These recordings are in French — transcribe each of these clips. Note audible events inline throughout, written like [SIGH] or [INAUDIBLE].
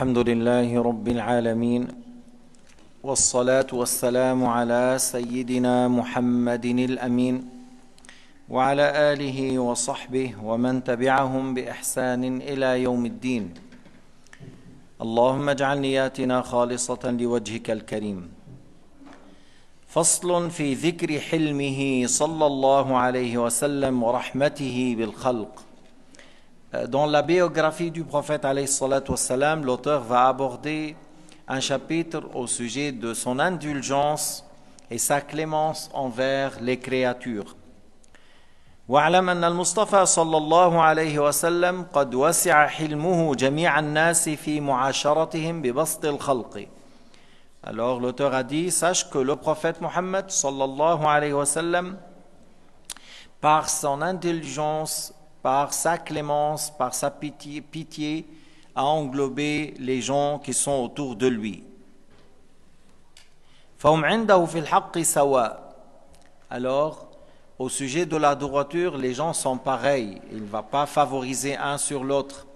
الحمد لله رب العالمين والصلاة والسلام على سيدنا محمد الأمين وعلى آله وصحبه ومن تبعهم بإحسان إلى يوم الدين اللهم اجعل نياتنا خالصة لوجهك الكريم فصل في ذكر حلمه صلى الله عليه وسلم ورحمته بالخلق Euh, dans la biographie du prophète, l'auteur va aborder un chapitre au sujet de son indulgence et sa clémence envers les créatures. Alors l'auteur a dit, sache que le prophète Mohammed par son indulgence par sa clémence, par sa pitié, a englobé les gens qui sont autour de lui. Alors, au sujet de la droiture, les gens sont pareils. Il ne va pas favoriser un sur l'autre.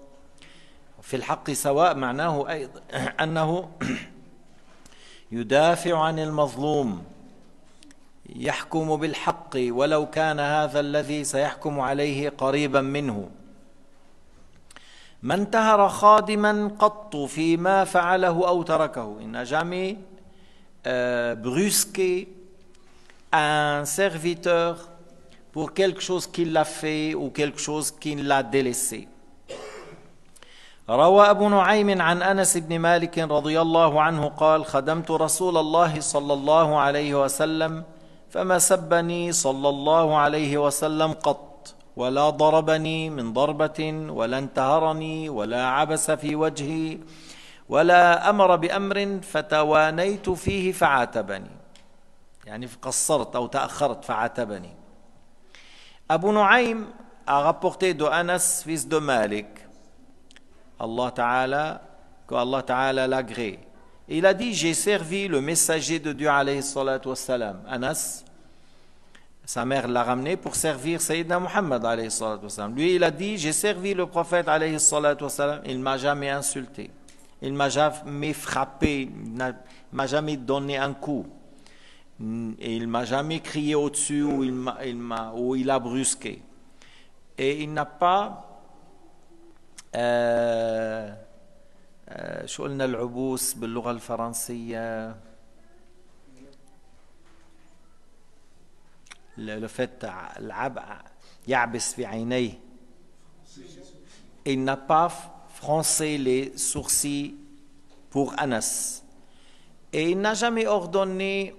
[CLEARS THROAT] [CLEARS THROAT] يحكم بالحق ولو كان هذا الذي سيحكم عليه قريبا منه ما انتهر خادما قط فيما فعله أو تركه ان n'a jamais ان euh, brusqué un serviteur pour quelque chose qu'il a fait ou quelque chose qu'il a délaissé روى أبو نعيم عن أنس بن مالك رضي الله عنه قال خدمت رسول الله صلى الله عليه وسلم فما سبني صلى الله عليه وسلم قط ولا ضربني من ضربة ولا انتهرني ولا عبس في وجهي ولا أمر بأمر فتوانيت فيه فعاتبني يعني قصرت أو تأخرت فعاتبني أبو نعيم a دو انس Anas, دو مالك الله تعالى Ta'ala, تعالى Allah il a dit J'ai servi le messager de Dieu, alayhi salatu wassalam. Anas, sa mère l'a ramené pour servir Sayyidina Muhammad, alayhi salatu wassalam. Lui, il a dit J'ai servi le prophète, alayhi salatu wassalam. Il m'a jamais insulté. Il m'a jamais frappé. Il m'a jamais donné un coup. Et il m'a jamais crié au-dessus ou il, il ou il a brusqué. Et il n'a pas. Euh, شو قلنا العبوس باللغة الفرنسية لفت العبع يعبس بعينيه Il n'a pas froncé les sourcils pour Anas. Et il n'a jamais ordonné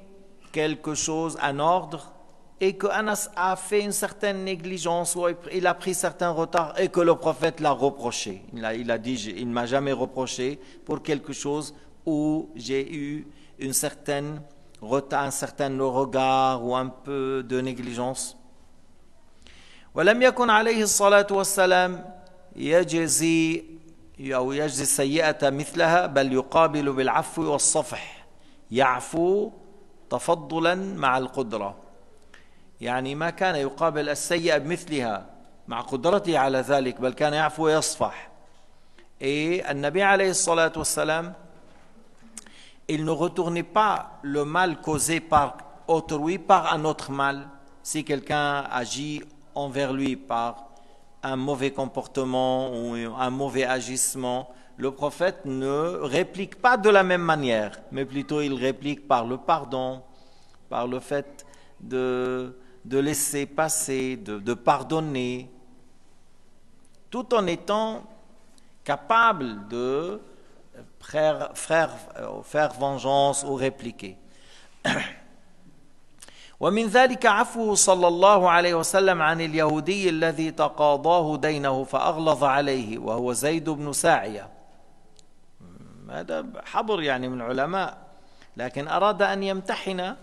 quelque chose, un ordre et que Anas a fait une certaine négligence ou il a pris certains retards et que le prophète l'a reproché. Il a, il a dit, il ne m'a jamais reproché pour quelque chose où j'ai eu une certaine retard, un certain regard ou un peu de négligence. ولم يكن عليه الصلاة والسلام يجزي أو يجزي السيئة مثلها بل يقابل بالعفو والصفح يعفو تفضلا مع القدره il ne retournait pas le mal causé par autrui par un autre mal. Si quelqu'un agit envers lui par un mauvais comportement ou un mauvais agissement, le prophète ne réplique pas de la même manière, mais plutôt il réplique par le pardon, par le fait de de laisser passer, de, de pardonner, tout en étant capable de frère faire, faire vengeance ou répliquer. ومن ذلك عفوه صلى الله عليه وسلم عن اليهودي الذي تقاضاه دينه فأغلظ عليه وهو زيد بن ساعية هذا حبر يعني من علماء لكن أراد أن يمتحن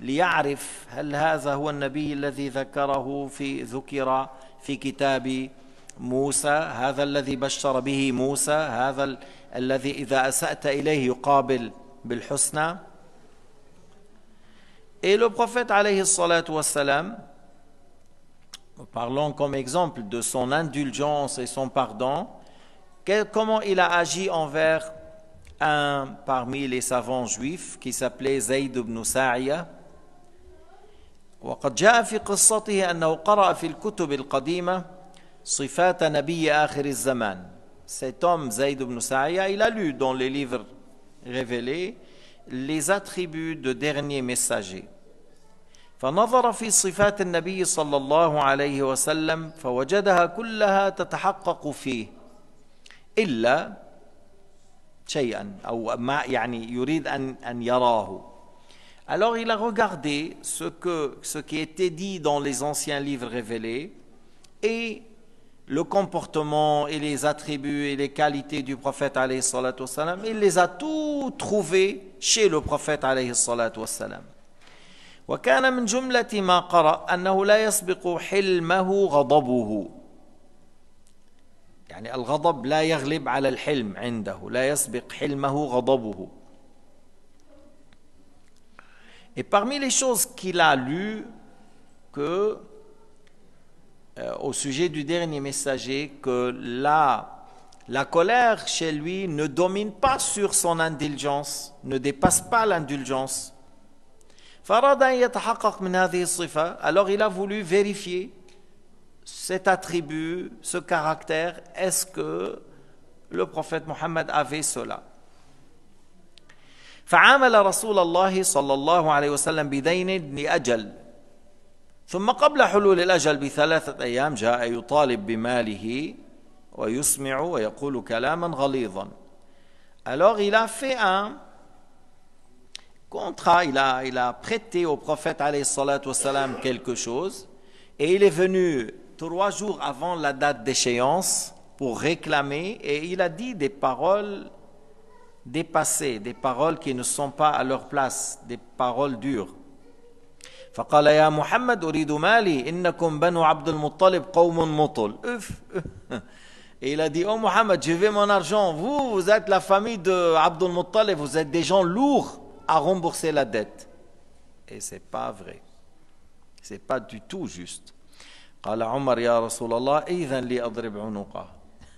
ليعرف هل هذا هو النبي الذي ذكره في ذكر في كتاب موسى هذا الذي بشر به موسى هذا ال الذي إذا أسأت إليه يقابل بالحسنى Et le prophète alayhi salatu wassalam, parlons comme exemple de son indulgence et son pardon, quel, comment il a agi envers un parmi les savants juifs qui s'appelait Zayd ibn Sa'iyah, وقد جاء في قصته أنه قرأ في الكتب القديمة صفات نبي آخر الزمان سيتوم زيد بن ibn إلى لو دون لي ليفر les لي révélés دو ديرني ميساجي فنظر في صفات النبي صلى الله عليه وسلم فوجدها كلها تتحقق فيه إلا شيئا أو ما يعني يريد أن أن يراه Alors il a regardé ce, que, ce qui était dit dans les anciens livres révélés et le comportement et les attributs et les qualités du prophète alayhi wassalam, il les a tous trouvés chez le prophète alayhi wassalam. وكان من جملة ما قرأ أنه لا يسبق حلمه غضبه يعني الغضب لا يغلب على الحلم عنده لا يسبق حلمه غضبه et parmi les choses qu'il a lues que, euh, au sujet du dernier messager, que la, la colère chez lui ne domine pas sur son indulgence, ne dépasse pas l'indulgence. Alors il a voulu vérifier cet attribut, ce caractère, est-ce que le prophète Mohammed avait cela alors il a fait un contrat, il a, il a prêté au prophète والسلام, quelque chose et il est venu trois jours avant la date d'échéance pour réclamer et il a dit des paroles dépasser des paroles qui ne sont pas à leur place, des paroles dures. Et il a dit, oh Mohammed, je veux mon argent. Vous, vous êtes la famille de Abdul Muttalib, vous êtes des gens lourds à rembourser la dette. Et c'est pas vrai. C'est pas du tout juste. قال عمر يا رسول الله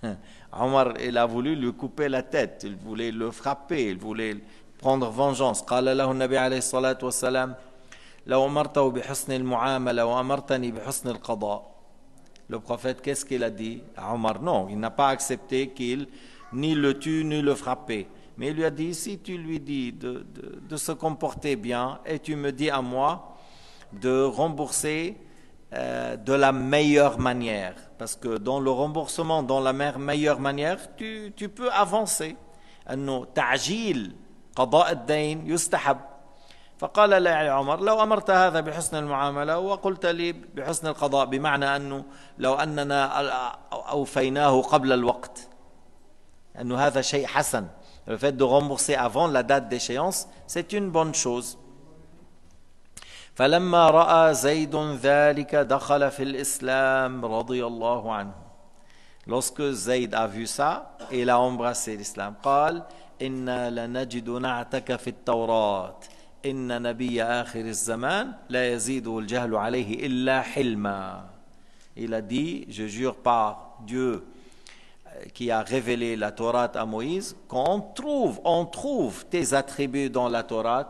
je Omar, il a voulu lui couper la tête, il voulait le frapper, il voulait prendre vengeance. Le prophète, qu'est-ce qu'il a dit à Omar Non, il n'a pas accepté qu'il ni le tue ni le frappe. Mais il lui a dit, si tu lui dis de se comporter bien et tu me dis à moi de rembourser euh, de la meilleure manière. Parce que dans le remboursement, dans la meilleure manière, tu, peux avancer. تعجيل قضاء الدين Le fait de rembourser avant la date d'échéance, c'est une bonne chose. فلما راى زيد ذلك دخل في الاسلام رضي الله عنه lorsque زيد a vu ça il a embrassé l'islam قال انا لنجد نعتك في التوراه ان نبي اخر الزمان لا يزيده الجهل عليه الا حلما il a dit je jure par Dieu qui a révélé la Torah à Moïse qu'on trouve on trouve tes attributs dans la Torah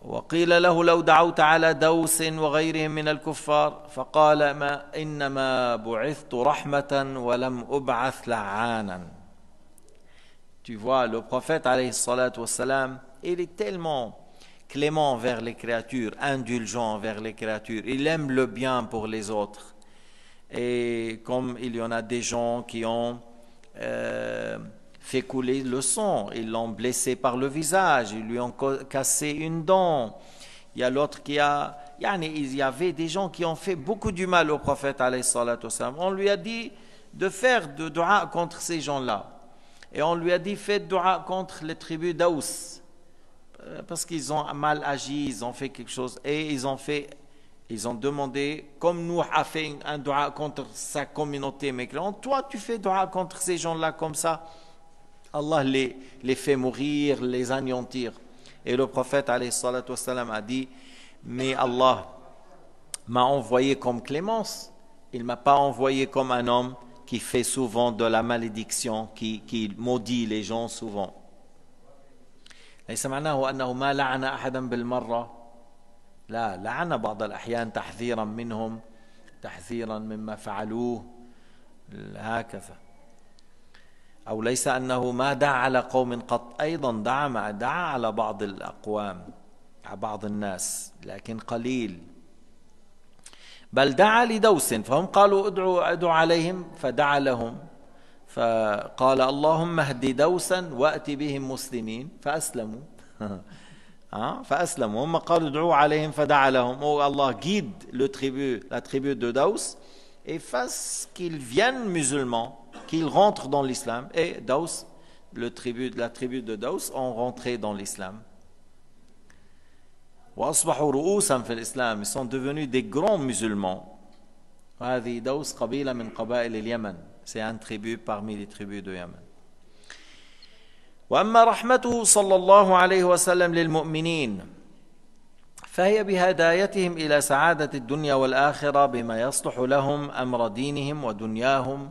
Tu vois, le prophète, il est tellement clément vers les créatures, indulgent vers les créatures. Il aime le bien pour les autres. Et comme il y en a des gens qui ont euh, fait couler le sang, ils l'ont blessé par le visage, ils lui ont cassé une dent. Il y a l'autre qui a... Il y avait des gens qui ont fait beaucoup du mal au prophète. On lui a dit de faire de dua contre ces gens-là. Et on lui a dit fait dua contre les tribus d'Aous. Euh, parce qu'ils ont mal agi, ils ont fait quelque chose. Et ils ont fait ils ont demandé, comme nous a fait un doigt contre sa communauté, mais toi tu fais dua contre ces gens-là comme ça. Allah les, les fait mourir, les anéantir. Et le prophète والسلام, a dit Mais Allah m'a envoyé comme clémence, il ne m'a pas envoyé comme un homme qui fait souvent de la malédiction, qui, qui maudit les gens souvent. ليس معناه أنه ما لعن أحدا بالمرة لا لعن بعض الأحيان تحذيرا منهم تحذيرا مما فعلوه هكذا أو ليس أنه ما دعا على قوم قط أيضا دعا مع دعا على بعض الأقوام على بعض الناس لكن قليل بل دعا لدوس فهم قالوا ادعوا ادعوا عليهم فدعا لهم فقال اللهم اهد دوسا وات بهم مسلمين فاسلموا [LAUGHS] آه، فاسلموا هم قالوا ادعوا عليهم فدعا لهم او الله جيد لو تريبيو لا تريبيو دو دوس et fasse qu'ils viennent musulmans qu'il rentre dans l'islam. Et Daous, le tribu, la tribu de Daous, ont rentré dans l'islam. Ils sont devenus des grands musulmans. C'est un tribu parmi les tribus de Yémen. واما رحمته صلى الله عليه وسلم للمؤمنين فهي بهدايتهم إلى سعادة الدنيا والآخرة بما يصلح لهم أمر دينهم ودنياهم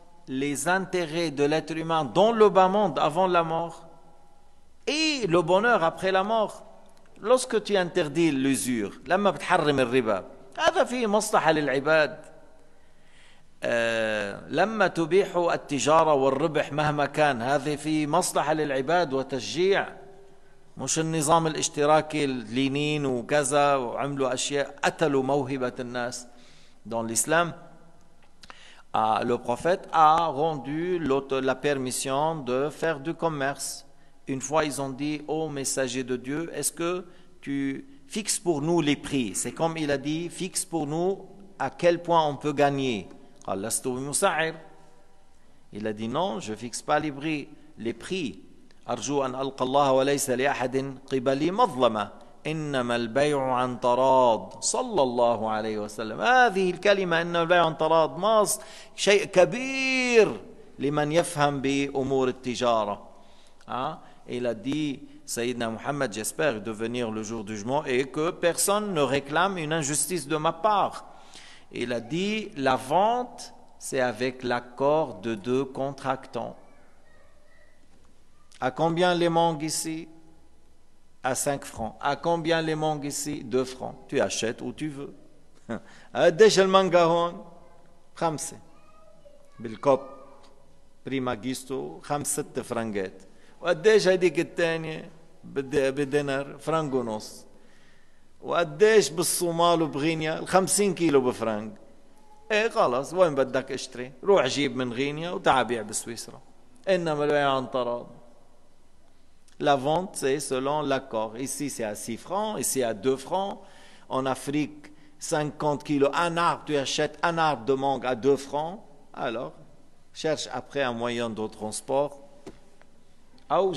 les intérêts de l'être humain dans le bas monde avant la mort et le bonheur après la mort. Lorsque tu interdis l'usure, لما بتحرم الربا هذا فيه مصلحة للعباد لما تبيح التجارة والربح مهما كان هذا في مصلحة للعباد وتشجيع مش النظام الاشتراكي لينين وكذا وعملوا أشياء قتلوا موهبة الناس دون الإسلام Ah, le prophète a rendu la permission de faire du commerce. Une fois, ils ont dit au messager de Dieu, est-ce que tu fixes pour nous les prix C'est comme il a dit Fixe pour nous à quel point on peut gagner. Il a dit Non, je ne fixe pas les prix. Les prix. Il a dit Sayyidina Muhammad, j'espère devenir le jour du jugement et que personne ne réclame une injustice de ma part. Il a dit la vente, c'est avec l'accord de deux contractants. À combien les mangues ici à 5 francs. À combien les mangues ici 2 francs. Tu achètes où tu veux. Déjà المانجا هون؟ خمسة بالكوب بريما جيستو خمس ست فرنجات وقديش هديك الثانية بدينار فرنك ونص وقديش بالصومال وبغينيا الخمسين كيلو بفرنك ايه خلاص وين بدك اشتري روح جيب من غينيا وتعال بيع بسويسرا انما البيع عن طراد La vente, c'est selon l'accord. Ici, c'est à 6 francs, ici à 2 francs. En Afrique, 50 kilos. Un arbre, tu achètes un arbre de mangue à 2 francs. Alors, cherche après un moyen de transport. Euh,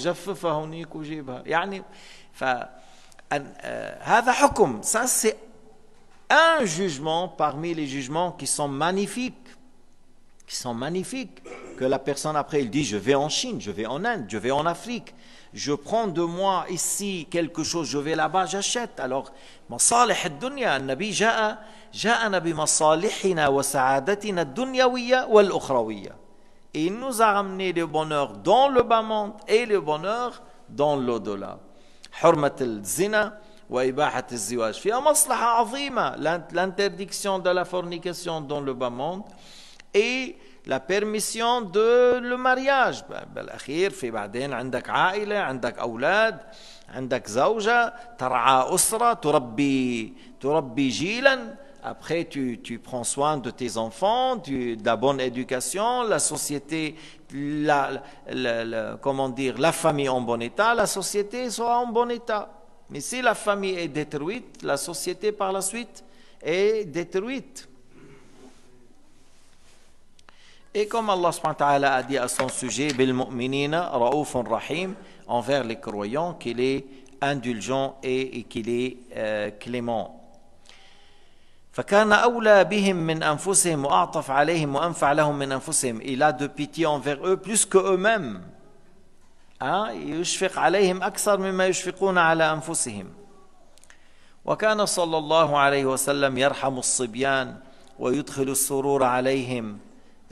ça c'est un jugement parmi les jugements qui sont magnifiques qui sont magnifiques que la personne après il dit je vais en Chine je vais en Inde je vais en Afrique je prends de moi ici quelque chose, je vais là-bas, j'achète. Alors, مصالح الدنيا النبي جاء جاءنا بمصالحنا وسعادتنا الدنيوية والأخروية. Et il nous a ramené le bonheur dans le bas monde et le bonheur dans l'au-delà. حرمة الزنا وإباحة الزواج فيها مصلحة عظيمة l'interdiction de la fornication dans le bas monde et la permission de le mariage Après, tu, prends soin de tes enfants, de la bonne éducation, la société, comment dire, la famille en bon état, la société sera en bon état. Mais si la famille est détruite, la société par la suite est détruite. Et comme Allah subhanahu a dit à son sujet, Bil mu'minina raoufun rahim, envers les croyants, qu'il est indulgent et, et qu'il est euh, clément. فكان أولى بهم من أنفسهم وأعطف عليهم وأنفع لهم من أنفسهم. Il a de pitié envers eux plus que eux-mêmes. Hein? يشفق عليهم أكثر مما يشفقون على أنفسهم. وكان صلى الله عليه وسلم يرحم الصبيان ويدخل السرور عليهم.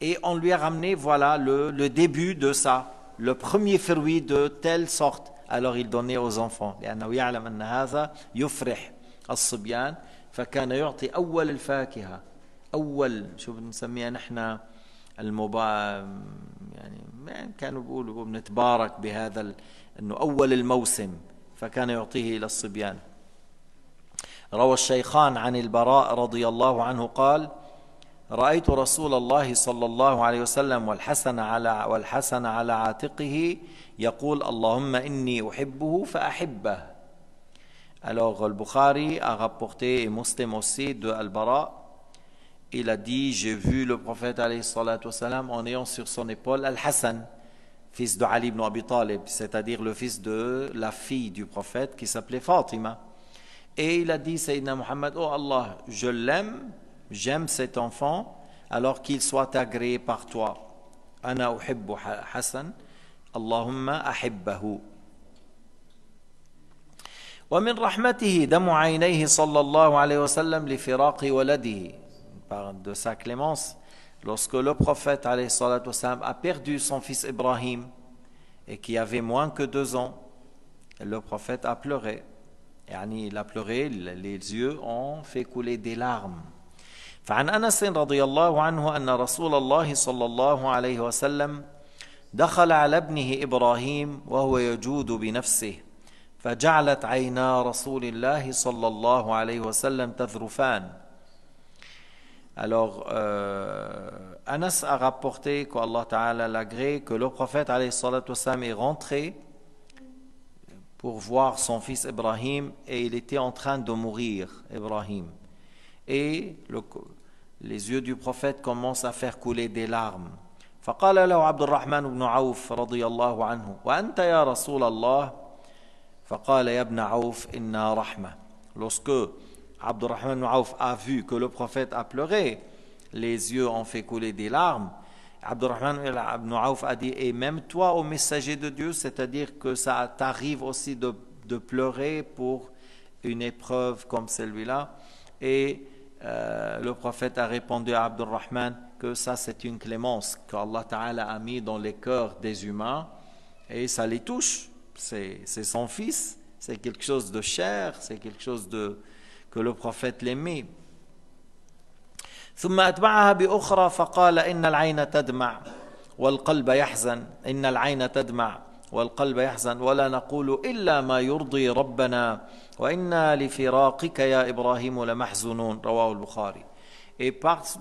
et on lui a ramené, voilà, le, le début de ça, le premier fruit de telle sorte. Alors il donnait aux enfants. لأنه يعلم أن هذا يفرح الصبيان فكان يعطي أول الفاكهة أول شو بنسميها نحن المبا يعني كانوا بيقولوا بنتبارك بهذا ال... أنه أول الموسم فكان يعطيه إلى الصبيان روى الشيخان عن البراء رضي الله عنه قال: رأيت رسول الله صلى الله عليه وسلم والحسن على والحسن على عاتقه يقول اللهم إني أحبه فأحبه Alors le bukhari a rapporté et Muslim aussi de Al-Bara il a dit j'ai vu le prophète والسلام, en ayant sur son épaule Al-Hassan fils de Ali ibn Abi Talib c'est-à-dire le fils de la fille du prophète qui s'appelait Fatima et il a dit Sayyidina Muhammad oh Allah je l'aime J'aime cet enfant alors qu'il soit agréé par toi. Hassan. Allahumma de sa clémence lorsque le prophète a perdu son fils Ibrahim et qui avait moins que deux ans le prophète a pleuré il a pleuré les yeux ont fait couler des larmes فعن انس رضي الله عنه ان رسول الله صلى الله عليه وسلم دخل على ابنه ابراهيم وهو يجود بنفسه فجعلت عينا رسول الله صلى الله عليه وسلم تذرفان Alors, euh, Anas a rapporté qu'Allah Ta'ala l'agré, que le prophète والسلام, est rentré pour voir son fils Ibrahim et il était en train de mourir, Ibrahim. Et le, les yeux du prophète commencent à faire couler des larmes. lorsque Abdurrahman a vu que le prophète a pleuré les yeux ont fait couler des larmes Abdurrahman ibn a dit Et même toi, au messager de Dieu, c'est-à-dire que ça t'arrive aussi de, de, pleurer pour une épreuve comme celui-là. Et euh, le prophète a répondu à Abdurrahman que ça c'est une clémence qu'Allah Ta'ala a mis dans les cœurs des humains et ça les touche. C'est son fils, c'est quelque chose de cher, c'est quelque chose de, que le prophète l'aimait. ثم بأخرى فقال إن العين تدمع والقلب يحزن إن العين تدمع et par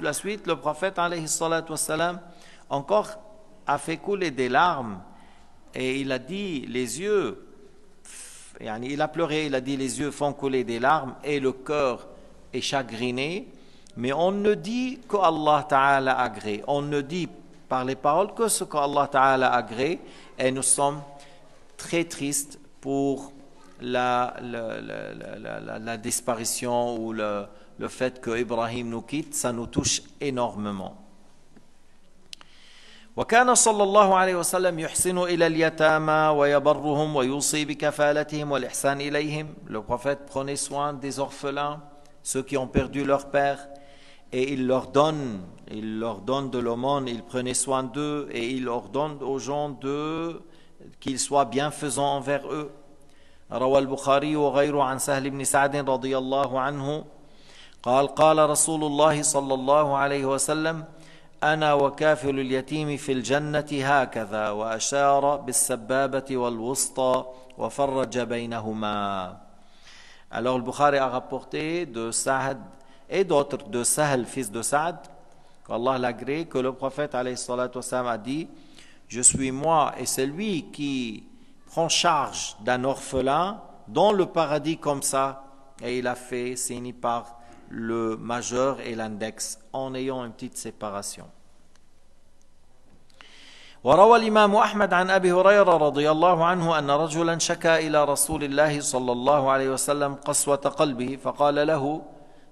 la suite, le prophète, alayhi encore a fait couler des larmes et il a dit les yeux, il a pleuré, il a dit les yeux font couler des larmes et le cœur est chagriné, mais on ne dit qu'Allah Ta'ala agré on ne dit pas par les paroles que ce qu'Allah Ta'ala agrée. Et nous sommes très tristes pour la, la, disparition ou le, fait que Ibrahim nous quitte. Ça nous touche énormément. Le prophète prenait soin des orphelins, ceux qui ont perdu leur père, et il leur donne, il leur donne de l'aumône, il prenait soin d'eux et il ordonne aux gens d'eux qu'ils soient bienfaisants envers eux. روى البخاري وغيره عن سهل بن سعد رضي الله عنه قال قال رسول الله صلى الله عليه وسلم انا وكافل اليتيم في الجنة هكذا وأشار بالسبابه والوسطى وفرج بينهما Alors le Bukhari a rapporté de sa'd et d'autres de Sahel, fils de Saad, qu'Allah l'agrée, que le prophète والسلام, a dit Je suis moi et c'est lui qui prend charge d'un orphelin dans le paradis comme ça. Et il a fait signé par le majeur et l'index en ayant une petite séparation. وروى الإمام أحمد عن أبي هريرة رضي الله عنه أن رجلا شكا إلى رسول الله صلى الله عليه وسلم قسوة قلبه فقال له: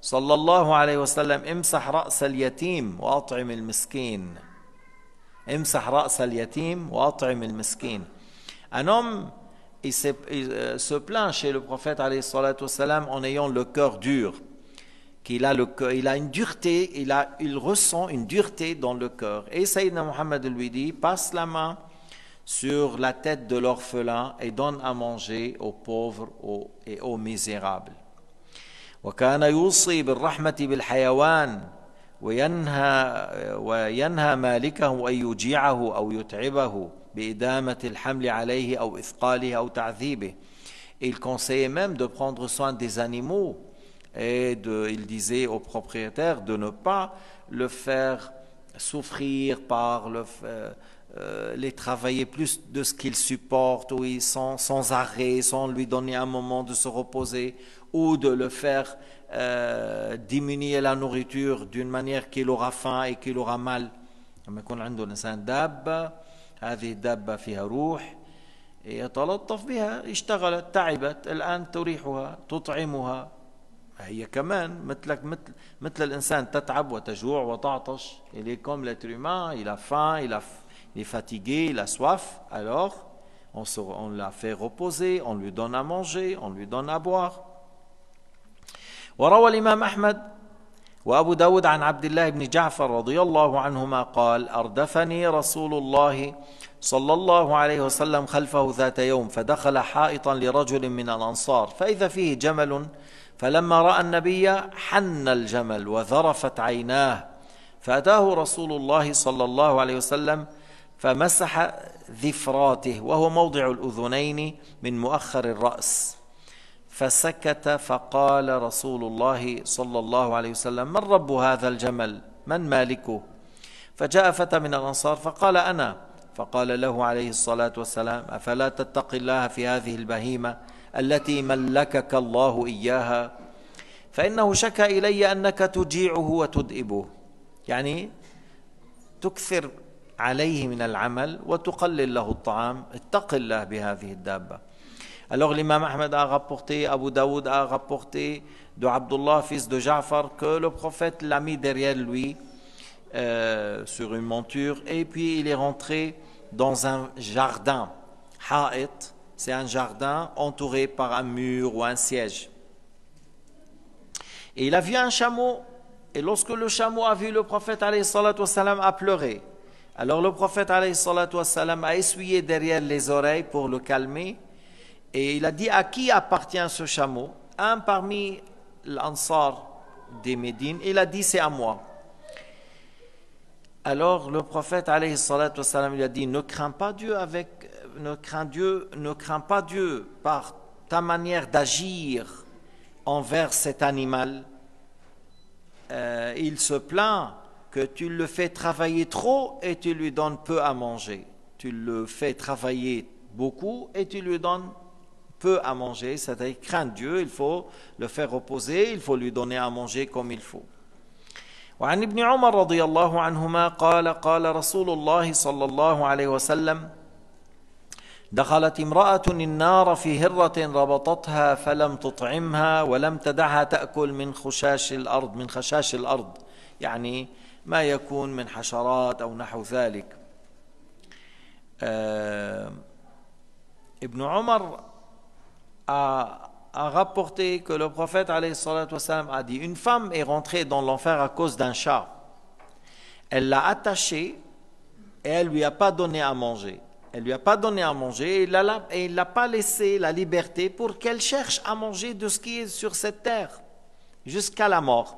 صلى الله عليه وسلم امسح رأس اليتيم وأطعم المسكين امسح رأس اليتيم وأطعم المسكين Un homme, il se, il euh, se plaint chez le prophète والسلام, en ayant le cœur dur. Qu'il a, le coeur, il a une dureté, il, a, il ressent une dureté dans le cœur. Et Sayyidina Muhammad lui dit Passe la main sur la tête de l'orphelin et donne à manger aux pauvres et aux misérables. وكان يوصي بالرحمة بالحيوان وينهى وينهى مالكه أن يجيعه أو يتعبه بإدامة الحمل عليه أو إثقاله أو تعذيبه. il conseillait même de prendre soin des animaux et de, il disait au propriétaire de ne pas le faire souffrir par le, euh, Euh, les travailler plus de ce qu'ils supportent, ou ils sans arrêt, sans lui donner un moment de se reposer, ou de le faire euh, diminuer la nourriture d'une manière qu'il aura faim et qu'il aura mal. يتلطف بها اشتغلت تعبت il est comme l'être humain il a faim il a il est fatigué, il a soif, alors on, se, on la fait reposer, on lui donne à manger, on lui donne à boire. وروى الإمام أحمد وأبو داود عن عبد الله بن جعفر رضي الله عنهما قال أردفني رسول الله صلى الله عليه وسلم خلفه ذات يوم فدخل حائطا لرجل من الأنصار فإذا فيه جمل فلما رأى النبي حن الجمل وذرفت عيناه فأتاه رسول الله صلى الله عليه وسلم فمسح ذفراته وهو موضع الأذنين من مؤخر الرأس فسكت فقال رسول الله صلى الله عليه وسلم من رب هذا الجمل من مالكه فجاء فتى من الأنصار فقال أنا فقال له عليه الصلاة والسلام أفلا تتقي الله في هذه البهيمة التي ملكك الله إياها فإنه شكى إلي أنك تجيعه وتدئبه يعني تكثر Alors l'imam Ahmed a rapporté, Abu Daoud a rapporté de Abdullah, fils de Ja'far, que le prophète l'a mis derrière lui euh, sur une monture et puis il est rentré dans un jardin. Ha'it, c'est un jardin entouré par un mur ou un siège. Et il a vu un chameau et lorsque le chameau a vu le prophète, a pleuré. Alors le prophète salam a essuyé derrière les oreilles pour le calmer et il a dit à qui appartient ce chameau Un parmi l'Ansar des Médines, il a dit c'est à moi. Alors le prophète a dit ne crains pas Dieu avec ne crains Dieu ne crains pas Dieu par ta manière d'agir envers cet animal. Euh, il se plaint que tu le fais travailler trop et tu lui donnes peu à manger. Tu le fais travailler beaucoup et tu lui donnes peu à manger. C'est-à-dire, craint Dieu, il faut le faire reposer, il faut lui donner à manger comme il faut. وعن ابن عمر رضي الله عنهما قال قال رسول الله صلى الله عليه وسلم دخلت امرأة النار في هرة ربطتها فلم تطعمها ولم تدعها تأكل من خشاش الأرض من خشاش الأرض يعني Ibn Omar a, rapporté que le prophète a dit Une femme est rentrée dans l'enfer à cause d'un chat. Elle l'a attaché et elle lui a pas donné à manger. Elle lui a pas donné à manger et il ne l'a pas laissé la liberté pour qu'elle cherche à manger de ce qui est sur cette terre jusqu'à la mort.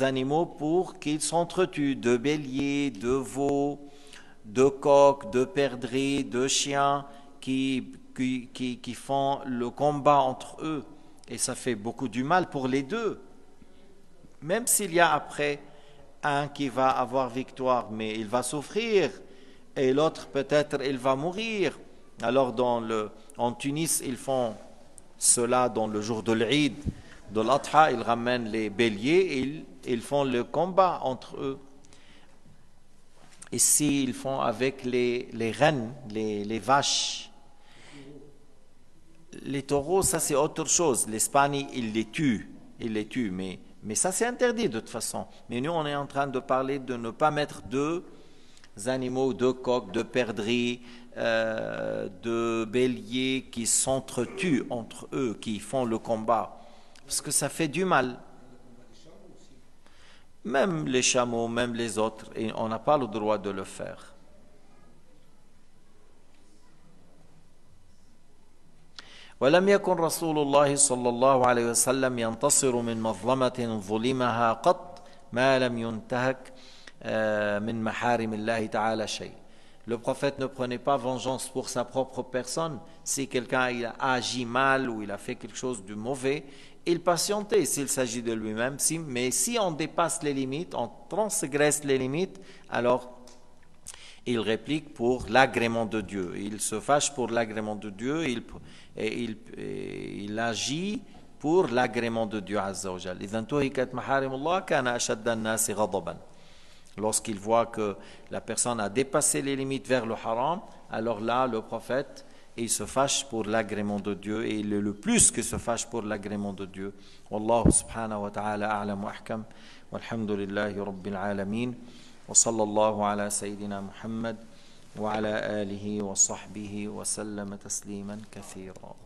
animaux pour qu'ils s'entretuent, de béliers, de veaux, de coqs, de perdrix, de chiens qui, qui, font le combat entre eux. Et ça fait beaucoup du mal pour les deux. Même s'il y a après un qui va avoir victoire, mais il va souffrir, et l'autre peut-être il va mourir. Alors dans le, en Tunis, ils font cela dans le jour de l'Eid, de l'Adha, ils ramènent les béliers et ils ils font le combat entre eux. Ici, ils font avec les, les rennes, les, vaches. Les taureaux, ça c'est autre chose. L'Espagne, ils les tuent, ils les tuent, mais, mais ça c'est interdit de toute façon. Mais nous, on est en train de parler de ne pas mettre deux animaux, deux coqs, deux perdrix, euh, deux béliers qui s'entretuent entre eux, qui font le combat, parce que ça fait du mal. même les chameaux, même les autres, et on n'a pas le droit de le faire. ولم يكن رسول الله صلى الله عليه وسلم ينتصر من مظلمة ظلمها قط ما لم ينتهك آه، من محارم الله تعالى شيء Le prophète ne prenait pas vengeance pour sa propre personne. Si quelqu'un a agi mal ou il a fait quelque chose de mauvais, il patientait s'il s'agit de lui-même. Si, mais si on dépasse les limites, on transgresse les limites, alors il réplique pour l'agrément de Dieu. Il se fâche pour l'agrément de Dieu il, et il, agit pour l'agrément de Dieu Lorsqu'il voit que la personne a dépassé les limites vers le haram, alors là, le prophète, il se fâche pour l'agrément de Dieu et il est le plus que se fâche pour l'agrément de Dieu. Allah subhanahu wa ta'ala a'lam wa ahkam. Walhamdulillahi rabbil alamin. Wa sallallahu ala sayyidina Muhammad wa ala alihi wa sahbihi wa sallama tasliman kathira.